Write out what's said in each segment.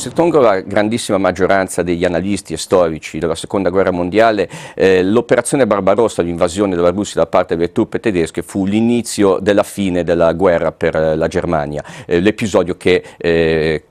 secondo la grandissima maggioranza degli analisti e storici della seconda guerra mondiale, eh, l'operazione Barbarossa, l'invasione della Russia da parte delle truppe tedesche, fu l'inizio della fine della guerra per eh, la Germania, eh, l'episodio che, eh,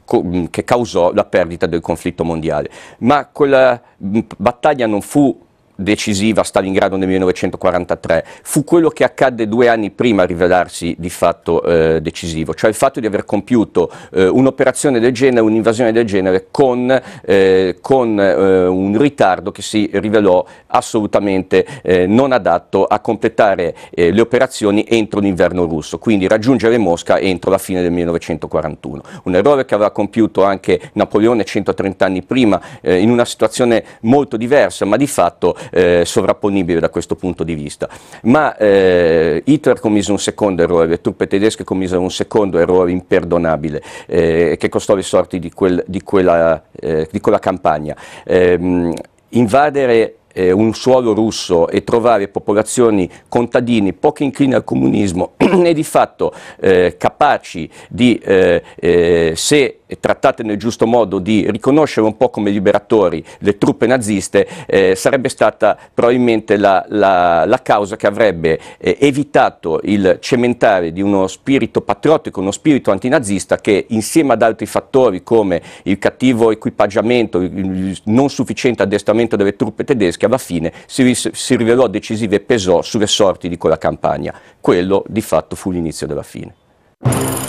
che causò la perdita del conflitto mondiale. Ma quella battaglia non fu decisiva a Stalingrado nel 1943, fu quello che accadde due anni prima a rivelarsi di fatto eh, decisivo, cioè il fatto di aver compiuto eh, un'operazione del genere, un'invasione del genere con, eh, con eh, un ritardo che si rivelò assolutamente eh, non adatto a completare eh, le operazioni entro l'inverno russo, quindi raggiungere Mosca entro la fine del 1941. Un errore che aveva compiuto anche Napoleone 130 anni prima in una situazione molto diversa, ma di fatto eh, sovrapponibile da questo punto di vista. Ma eh, Hitler commise un secondo errore, le truppe tedesche commisero un secondo errore imperdonabile eh, che costò le sorti di, quel, di, quella, eh, di quella, campagna. Ehm, invadere eh, un suolo russo e trovare popolazioni, contadini poco incline al comunismo e di fatto eh, capaci di, eh, eh, se trattate nel giusto modo, di riconoscere un po' come liberatori le truppe naziste, eh, sarebbe stata probabilmente la, la, la causa che avrebbe eh, evitato il cementare di uno spirito patriottico, uno spirito antinazista che insieme ad altri fattori come il cattivo equipaggiamento, il non sufficiente addestramento delle truppe tedesche, che alla fine si, si rivelò decisiva e pesò sulle sorti di quella campagna. Quello di fatto fu l'inizio della fine.